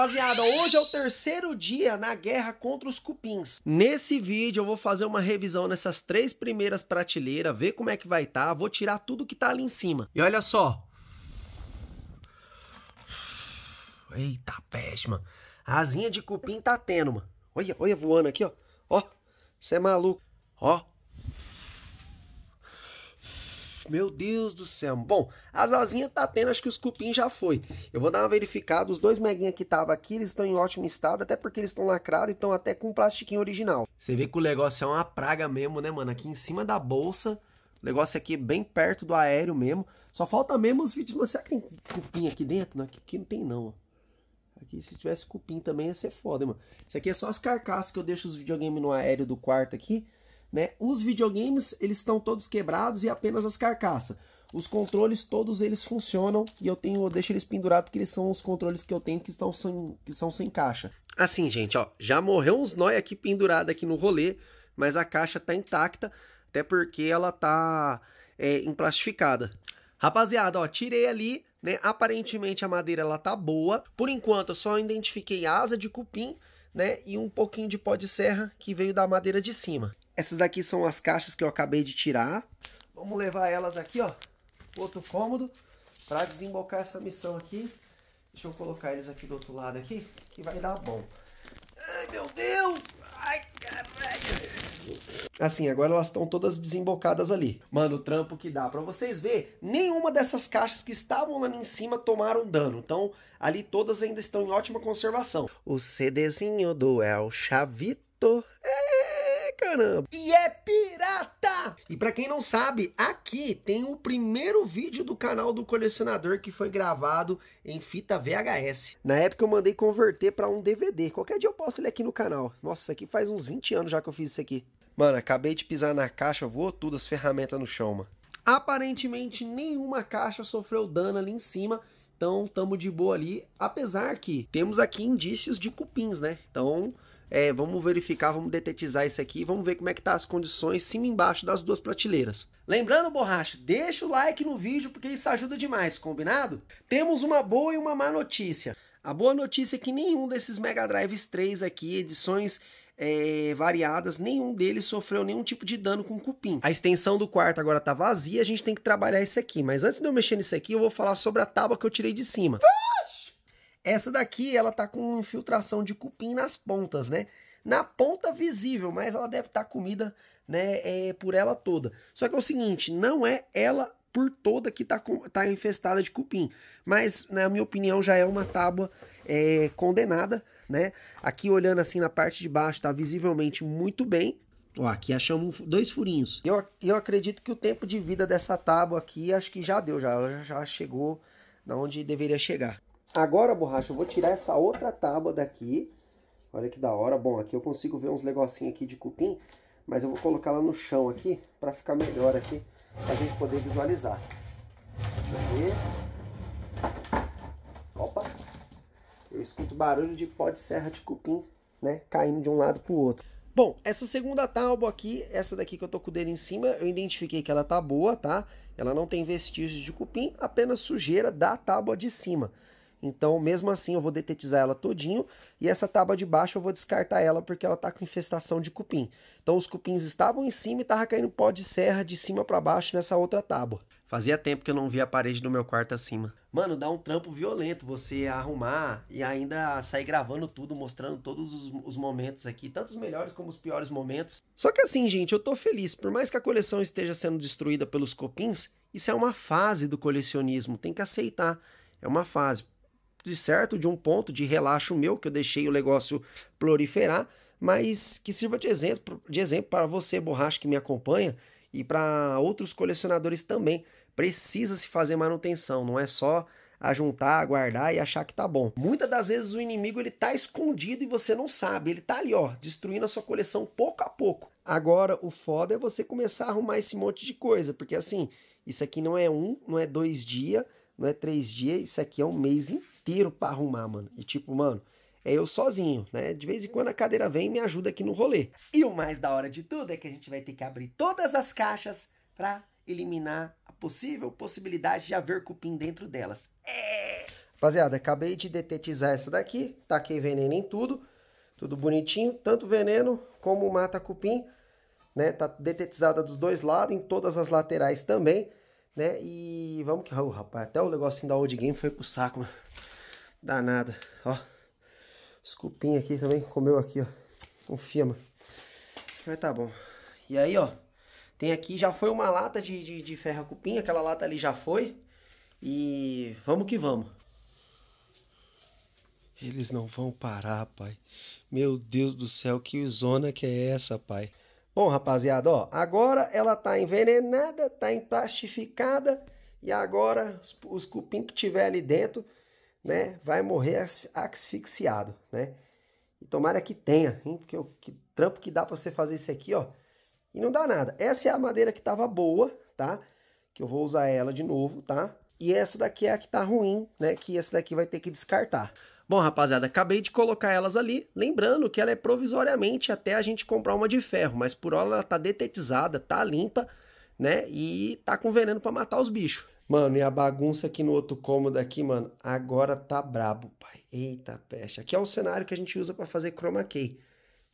Rapaziada, hoje é o terceiro dia na guerra contra os cupins. Nesse vídeo eu vou fazer uma revisão nessas três primeiras prateleiras, ver como é que vai estar, tá, vou tirar tudo que tá ali em cima. E olha só. Eita peste, mano. Asinha de cupim tá tendo, mano. Olha, olha voando aqui, ó. Ó, você é maluco. Ó, meu Deus do céu. Bom, as asinhas tá tendo, acho que os cupim já foi. Eu vou dar uma verificada. Os dois meguinhos que tava aqui, eles estão em ótimo estado, até porque eles estão lacrados e estão até com plastiquinho original. Você vê que o negócio é uma praga mesmo, né, mano? Aqui em cima da bolsa, o negócio aqui é bem perto do aéreo mesmo. Só falta mesmo os vídeos. Mas será que tem cupim aqui dentro? Não, né? aqui, aqui não tem não, ó. Aqui se tivesse cupim também ia ser foda, mano. Isso aqui é só as carcaças que eu deixo os videogames no aéreo do quarto aqui. Né? Os videogames eles estão todos quebrados e apenas as carcaças. Os controles todos eles funcionam e eu tenho eu deixo eles pendurados porque eles são os controles que eu tenho que estão sem, que são sem caixa. Assim, gente, ó, já morreu uns nós aqui pendurado aqui no rolê, mas a caixa tá intacta, até porque ela tá é, emplastificada. Rapaziada, ó, tirei ali, né? Aparentemente a madeira ela tá boa. Por enquanto, eu só identifiquei asa de cupim, né, e um pouquinho de pó de serra que veio da madeira de cima. Essas daqui são as caixas que eu acabei de tirar. Vamos levar elas aqui, ó, outro cômodo, para desembocar essa missão aqui. Deixa eu colocar eles aqui do outro lado aqui, que vai dar bom. Ai, meu Deus! Ai, caralho! Assim, agora elas estão todas desembocadas ali. Mano, o trampo que dá. Pra vocês ver, nenhuma dessas caixas que estavam ali em cima tomaram dano. Então, ali todas ainda estão em ótima conservação. O CDzinho do El Chavito. É caramba. E é pirata! E para quem não sabe, aqui tem o primeiro vídeo do canal do colecionador que foi gravado em fita VHS. Na época eu mandei converter para um DVD. Qualquer dia eu posto ele aqui no canal. Nossa, isso aqui faz uns 20 anos já que eu fiz isso aqui. Mano, acabei de pisar na caixa, voou tudo as ferramentas no chão, mano. Aparentemente nenhuma caixa sofreu dano ali em cima, então tamo de boa ali, apesar que temos aqui indícios de cupins, né? Então é, vamos verificar, vamos detetizar isso aqui, vamos ver como é que tá as condições cima e embaixo das duas prateleiras. Lembrando, borracha, deixa o like no vídeo porque isso ajuda demais, combinado? Temos uma boa e uma má notícia. A boa notícia é que nenhum desses Mega Drives 3 aqui, edições é, variadas, nenhum deles sofreu nenhum tipo de dano com cupim. A extensão do quarto agora tá vazia, a gente tem que trabalhar isso aqui. Mas antes de eu mexer nisso aqui, eu vou falar sobre a tábua que eu tirei de cima. Puxa! Essa daqui, ela tá com infiltração de cupim nas pontas, né? Na ponta visível, mas ela deve estar tá comida, né, é, por ela toda. Só que é o seguinte, não é ela por toda que tá, tá infestada de cupim. Mas, na minha opinião, já é uma tábua é, condenada, né? Aqui, olhando assim na parte de baixo, tá visivelmente muito bem. Ó, aqui achamos dois furinhos. Eu, eu acredito que o tempo de vida dessa tábua aqui, acho que já deu, já, já chegou na onde deveria chegar. Agora, borracha, eu vou tirar essa outra tábua daqui. Olha que da hora. Bom, aqui eu consigo ver uns negocinhos aqui de cupim, mas eu vou colocar lá no chão aqui para ficar melhor aqui, para a gente poder visualizar. Deixa eu ver. Opa! Eu escuto barulho de pó de serra de cupim, né, caindo de um lado pro outro. Bom, essa segunda tábua aqui, essa daqui que eu tô com o dedo em cima, eu identifiquei que ela tá boa, tá? Ela não tem vestígios de cupim, apenas sujeira da tábua de cima. Então, mesmo assim, eu vou detetizar ela todinho e essa tábua de baixo eu vou descartar ela porque ela está com infestação de cupim. Então, os cupins estavam em cima e estava caindo pó de serra de cima para baixo nessa outra tábua. Fazia tempo que eu não via a parede do meu quarto acima. Mano, dá um trampo violento você arrumar e ainda sair gravando tudo, mostrando todos os, os, momentos aqui, tanto os melhores como os piores momentos. Só que assim, gente, eu tô feliz. Por mais que a coleção esteja sendo destruída pelos copins, isso é uma fase do colecionismo, tem que aceitar. É uma fase de certo de um ponto de relaxo meu, que eu deixei o negócio proliferar, mas que sirva de exemplo, de exemplo para você, borracha, que me acompanha, e para outros colecionadores também. Precisa se fazer manutenção, não é só ajuntar, aguardar e achar que tá bom. Muitas das vezes o inimigo ele tá escondido e você não sabe, ele tá ali, ó, destruindo a sua coleção pouco a pouco. Agora o foda é você começar a arrumar esse monte de coisa, porque assim, isso aqui não é um, não é dois dias, não é três dias, isso aqui é um mês inteiro inteiro para arrumar, mano. E tipo, mano, é eu sozinho, né? De vez em quando a cadeira vem e me ajuda aqui no rolê. E o mais da hora de tudo é que a gente vai ter que abrir todas as caixas para eliminar a possível possibilidade de haver cupim dentro delas. É. Rapaziada, acabei de detetizar essa daqui, taquei veneno em tudo, tudo bonitinho, tanto veneno como mata cupim, né? Tá detetizada dos dois lados, em todas as laterais também, né? E vamos que, oh, rapaz, até o negocinho da old game foi pro saco, mano danada, ó. Os cupim aqui também comeu aqui, ó. Confirma. Mas tá bom. E aí, ó. Tem aqui, já foi uma lata de, de, de ferro cupim. Aquela lata ali já foi. E vamos que vamos. Eles não vão parar, pai. Meu Deus do céu, que zona que é essa, pai? Bom, rapaziada, ó. Agora ela tá envenenada, tá emplastificada. E agora os, os cupim que tiver ali dentro né, vai morrer asfixiado, né? E tomara que tenha, hein? Porque o que, trampo que dá para você fazer isso aqui, ó. E não dá nada. Essa é a madeira que tava boa, tá? Que eu vou usar ela de novo, tá? E essa daqui é a que tá ruim, né? Que essa daqui vai ter que descartar. Bom, rapaziada, acabei de colocar elas ali, lembrando que ela é provisoriamente até a gente comprar uma de ferro, mas por hora ela tá detetizada, tá limpa, né? E tá com veneno para matar os bichos. Mano, e a bagunça aqui no outro cômodo aqui, mano, agora tá brabo, pai. Eita peste. Aqui é o cenário que a gente usa para fazer chroma key,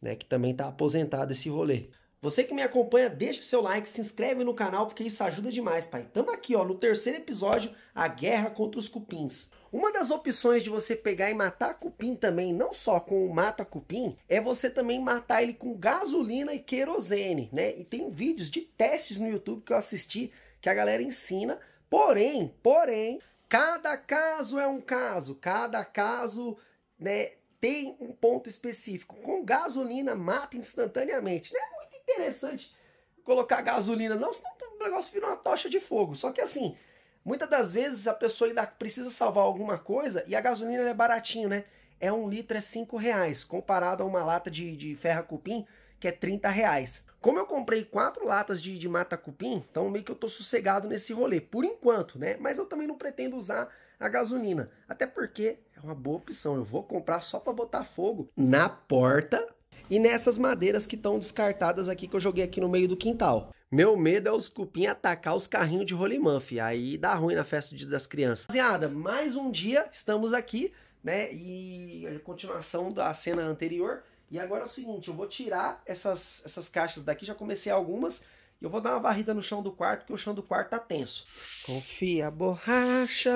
né? Que também tá aposentado esse rolê. Você que me acompanha, deixa seu like, se inscreve no canal, porque isso ajuda demais, pai. Tamo aqui, ó, no terceiro episódio, a guerra contra os cupins. Uma das opções de você pegar e matar cupim também, não só com o mata-cupim, é você também matar ele com gasolina e querosene, né? E tem vídeos de testes no YouTube que eu assisti que a galera ensina Porém, porém, cada caso é um caso, cada caso, né, tem um ponto específico. Com gasolina mata instantaneamente. Não né, é muito interessante colocar gasolina, não, senão o negócio vira uma tocha de fogo. Só que assim, muitas das vezes a pessoa ainda precisa salvar alguma coisa e a gasolina é baratinho, né? É um litro, é cinco reais, comparado a uma lata de, de ferro cupim, que é 30 reais. Como eu comprei quatro latas de, de mata-cupim, então meio que eu tô sossegado nesse rolê, por enquanto, né? Mas eu também não pretendo usar a gasolina, até porque é uma boa opção. Eu vou comprar só para botar fogo na porta e nessas madeiras que estão descartadas aqui que eu joguei aqui no meio do quintal. Meu medo é os cupim atacar os carrinhos de rolimã, fi. Aí dá ruim na festa do dia das crianças. Rapaziada, mais um dia estamos aqui, né? E a continuação da cena anterior e agora é o seguinte, eu vou tirar essas, essas caixas daqui, já comecei algumas, e eu vou dar uma varrida no chão do quarto, porque o chão do quarto tá tenso. Confia, borracha,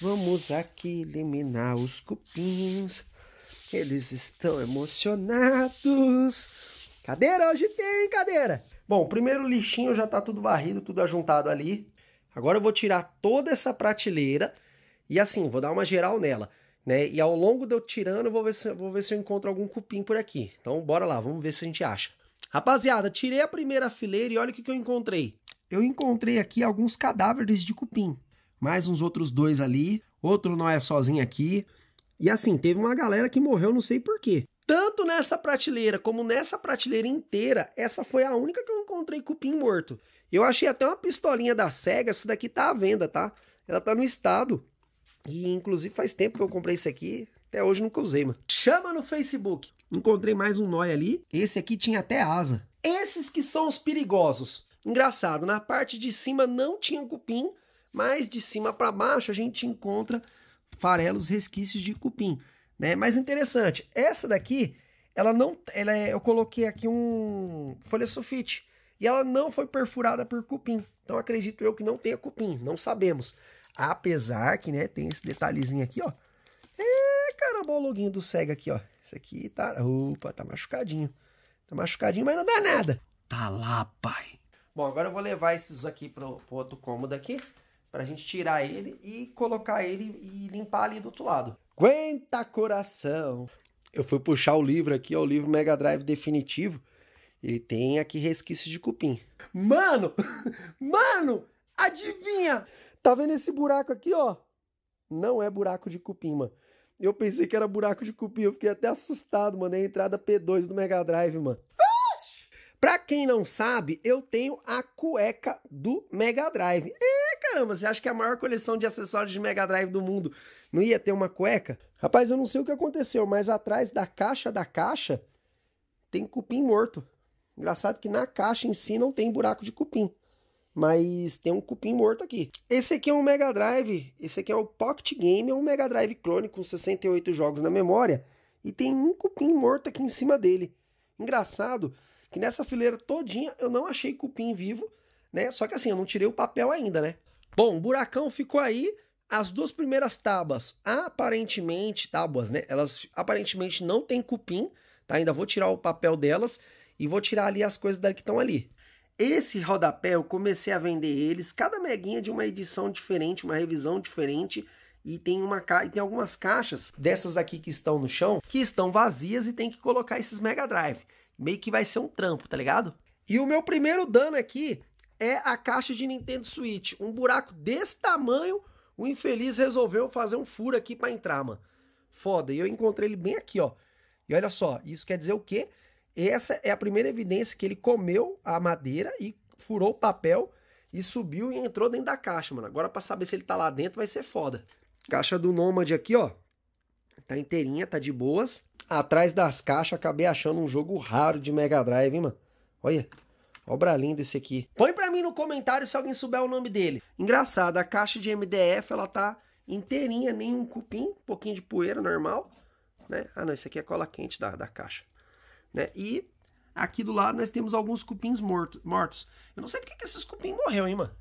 vamos aqui eliminar os cupins. Eles estão emocionados. Cadeira, hoje tem cadeira. Bom, primeiro lixinho já tá tudo varrido, tudo ajuntado ali. Agora eu vou tirar toda essa prateleira e assim, vou dar uma geral nela. Né? E ao longo de eu tirando, vou ver, se, vou ver se eu encontro algum cupim por aqui. Então, bora lá, vamos ver se a gente acha. Rapaziada, tirei a primeira fileira e olha o que, que eu encontrei. Eu encontrei aqui alguns cadáveres de cupim. Mais uns outros dois ali. Outro não é sozinho aqui. E assim, teve uma galera que morreu, não sei porquê. Tanto nessa prateleira como nessa prateleira inteira, essa foi a única que eu encontrei cupim morto. Eu achei até uma pistolinha da SEGA, essa daqui tá à venda, tá? Ela tá no estado e inclusive faz tempo que eu comprei esse aqui, até hoje nunca usei, mano. Chama no Facebook. Encontrei mais um Noi ali. Esse aqui tinha até asa. Esses que são os perigosos. Engraçado, na parte de cima não tinha cupim, mas de cima para baixo a gente encontra farelos resquícios de cupim, né? Mas interessante, essa daqui, ela não, ela é, eu coloquei aqui um folha sulfite e ela não foi perfurada por cupim. Então acredito eu que não tenha cupim, não sabemos. Apesar que, né, tem esse detalhezinho aqui, ó. É, caramba, o loguinho do SEGA aqui, ó. Esse aqui tá... Opa, tá machucadinho. Tá machucadinho, mas não dá nada. Tá lá, pai. Bom, agora eu vou levar esses aqui pro, pro outro cômodo aqui. Pra gente tirar ele e colocar ele e limpar ali do outro lado. Aguenta coração! Eu fui puxar o livro aqui, ó, o livro Mega Drive definitivo. Ele tem aqui resquício de cupim. Mano! Mano! Adivinha? Tá vendo esse buraco aqui, ó? Não é buraco de cupim, mano. Eu pensei que era buraco de cupim, eu fiquei até assustado, mano. É a entrada P2 do Mega Drive, mano. Pra quem não sabe, eu tenho a cueca do Mega Drive. É, caramba, você acha que é a maior coleção de acessórios de Mega Drive do mundo não ia ter uma cueca? Rapaz, eu não sei o que aconteceu, mas atrás da caixa da caixa tem cupim morto. Engraçado que na caixa em si não tem buraco de cupim mas tem um cupim morto aqui. Esse aqui é um Mega Drive, esse aqui é o Pocket Game, é um Mega Drive clone com 68 jogos na memória e tem um cupim morto aqui em cima dele. Engraçado que nessa fileira todinha eu não achei cupim vivo, né? Só que assim, eu não tirei o papel ainda, né? Bom, o buracão ficou aí. As duas primeiras tábuas, aparentemente, tábuas, né? Elas aparentemente não tem cupim, tá? Ainda vou tirar o papel delas e vou tirar ali as coisas que estão ali. Esse rodapé eu comecei a vender eles, cada meguinha de uma edição diferente, uma revisão diferente. E tem, uma ca... e tem algumas caixas dessas aqui que estão no chão, que estão vazias e tem que colocar esses Mega Drive. Meio que vai ser um trampo, tá ligado? E o meu primeiro dano aqui é a caixa de Nintendo Switch. Um buraco desse tamanho, o infeliz resolveu fazer um furo aqui para entrar, mano. Foda. E eu encontrei ele bem aqui, ó. E olha só, isso quer dizer o quê? Essa é a primeira evidência que ele comeu a madeira e furou o papel e subiu e entrou dentro da caixa, mano. Agora para saber se ele tá lá dentro vai ser foda. Caixa do Nomad aqui, ó. Tá inteirinha, tá de boas. Atrás das caixas acabei achando um jogo raro de Mega Drive, hein, mano. Olha. Obra linda esse aqui. Põe para mim no comentário se alguém souber o nome dele. Engraçado, a caixa de MDF, ela tá inteirinha, nem um cupim, um pouquinho de poeira normal, né? Ah, não, esse aqui é cola quente da, da caixa. Né? E aqui do lado nós temos alguns cupins morto, mortos. Eu não sei porque que esses cupins morreu, hein, mano?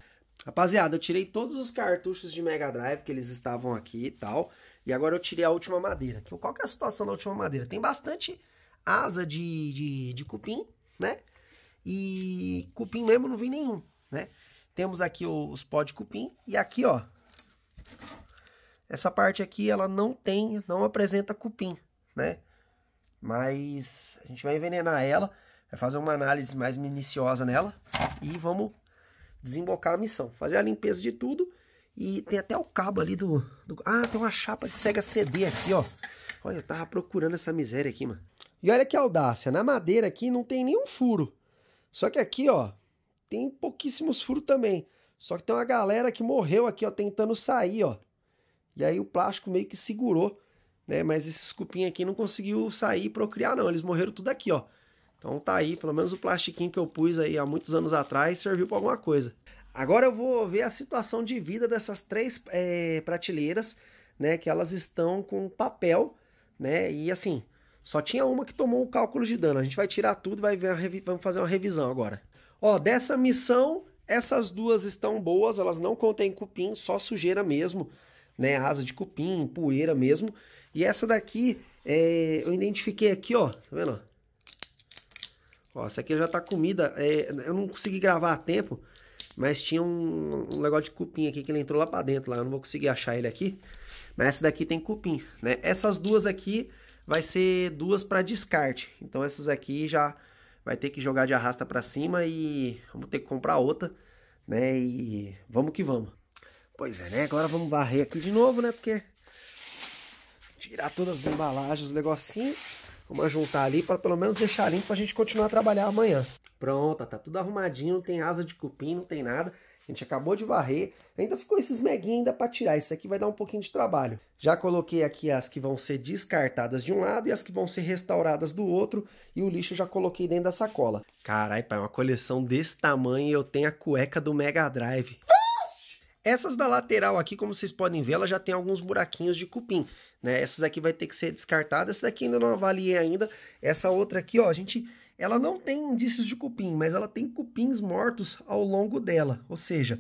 Rapaziada, eu tirei todos os cartuchos de Mega Drive que eles estavam aqui e tal. E agora eu tirei a última madeira. Qual que é a situação da última madeira? Tem bastante asa de, de, de cupim, né? E cupim mesmo não vi nenhum, né? Temos aqui os pó de cupim. E aqui, ó. Essa parte aqui, ela não tem, não apresenta cupim, né? mas a gente vai envenenar ela, vai fazer uma análise mais minuciosa nela e vamos desembocar a missão. Fazer a limpeza de tudo e tem até o cabo ali do... do... Ah, tem uma chapa de Sega CD aqui, ó. Olha, eu tava procurando essa miséria aqui, mano. E olha que audácia, na madeira aqui não tem nenhum furo. Só que aqui, ó, tem pouquíssimos furos também. Só que tem uma galera que morreu aqui, ó, tentando sair, ó. E aí o plástico meio que segurou né? Mas esses cupim aqui não conseguiu sair e procriar não, eles morreram tudo aqui, ó. Então tá aí, pelo menos o plastiquinho que eu pus aí há muitos anos atrás serviu para alguma coisa. Agora eu vou ver a situação de vida dessas três é, prateleiras, né? Que elas estão com papel, né? E assim, só tinha uma que tomou o cálculo de dano. A gente vai tirar tudo, vai ver vamos fazer uma revisão agora. Ó, dessa missão, essas duas estão boas, elas não contêm cupim, só sujeira mesmo, né? Asa de cupim, poeira mesmo. E essa daqui, é, eu identifiquei aqui, ó, tá vendo? Ó, essa aqui já tá comida, é, eu não consegui gravar a tempo, mas tinha um, um negócio de cupim aqui que ele entrou lá pra dentro, lá, eu não vou conseguir achar ele aqui. Mas essa daqui tem cupim, né? Essas duas aqui vai ser duas para descarte, então essas aqui já vai ter que jogar de arrasta para cima e vamos ter que comprar outra, né? E vamos que vamos. Pois é, né? Agora vamos varrer aqui de novo, né? Porque tirar todas as embalagens, o negocinho. Vamos juntar ali para pelo menos deixar limpo para a gente continuar a trabalhar amanhã. Pronto, tá tudo arrumadinho, não tem asa de cupim, não tem nada. A gente acabou de varrer, ainda ficou esses meguinhos ainda para tirar. Isso aqui vai dar um pouquinho de trabalho. Já coloquei aqui as que vão ser descartadas de um lado e as que vão ser restauradas do outro. E o lixo eu já coloquei dentro da sacola. Carai, pai, uma coleção desse tamanho eu tenho a cueca do Mega Drive. Essas da lateral aqui, como vocês podem ver, ela já tem alguns buraquinhos de cupim. Né? Essas aqui vai ter que ser descartadas. Essa daqui ainda não avaliei ainda. Essa outra aqui, ó, a gente, ela não tem indícios de cupim, mas ela tem cupins mortos ao longo dela. Ou seja,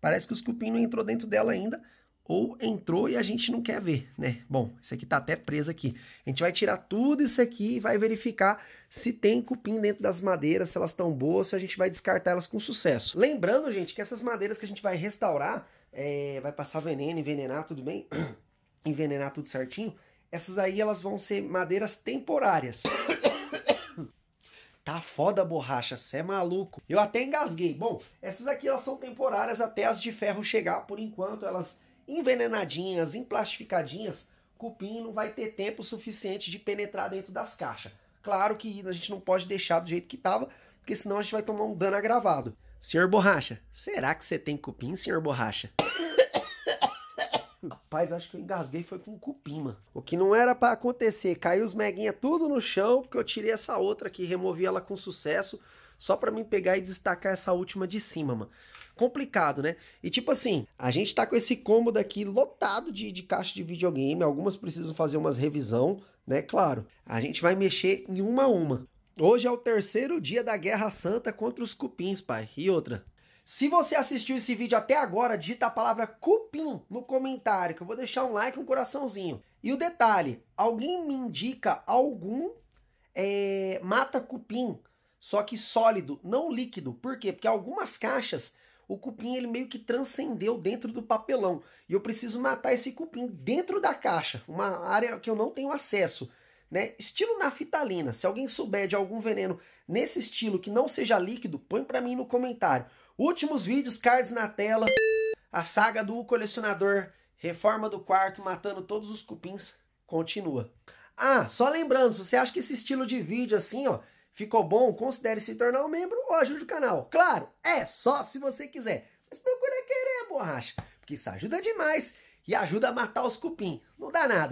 parece que os cupim não entrou dentro dela ainda, ou entrou e a gente não quer ver, né? Bom, esse aqui tá até preso aqui. A gente vai tirar tudo isso aqui e vai verificar se tem cupim dentro das madeiras, se elas estão boas, se a gente vai descartar elas com sucesso. Lembrando, gente, que essas madeiras que a gente vai restaurar, é, vai passar veneno, envenenar, tudo bem? envenenar tudo certinho, essas aí elas vão ser madeiras temporárias. Tá foda a borracha, cê é maluco. Eu até engasguei. Bom, essas aqui elas são temporárias até as de ferro chegar, por enquanto elas envenenadinhas, emplastificadinhas, cupim não vai ter tempo suficiente de penetrar dentro das caixas. Claro que a gente não pode deixar do jeito que tava, porque senão a gente vai tomar um dano agravado. Senhor Borracha, será que você tem cupim, senhor Borracha? Rapaz, acho que eu engasguei foi com um cupim, mano. O que não era para acontecer. Caiu os meguinha tudo no chão, porque eu tirei essa outra aqui, removi ela com sucesso, só para mim pegar e destacar essa última de cima, mano. Complicado, né? E tipo assim, a gente tá com esse cômodo aqui lotado de, de caixa de videogame, algumas precisam fazer umas revisão, né? Claro, a gente vai mexer em uma a uma. Hoje é o terceiro dia da Guerra Santa contra os cupins, pai. E outra, se você assistiu esse vídeo até agora, digita a palavra cupim no comentário, que eu vou deixar um like e um coraçãozinho. E o detalhe, alguém me indica algum é, mata-cupim, só que sólido, não líquido. Por quê? Porque algumas caixas, o cupim ele meio que transcendeu dentro do papelão. E eu preciso matar esse cupim dentro da caixa, uma área que eu não tenho acesso. Né? Estilo naftalina. Se alguém souber de algum veneno nesse estilo que não seja líquido, põe para mim no comentário. Últimos vídeos, cards na tela. A saga do colecionador, reforma do quarto, matando todos os cupins, continua. Ah, só lembrando, se você acha que esse estilo de vídeo assim, ó, ficou bom, considere se tornar um membro ou ajude o canal. Claro, é só se você quiser. Mas procura querer, borracha, porque isso ajuda demais e ajuda a matar os cupim. Não dá nada.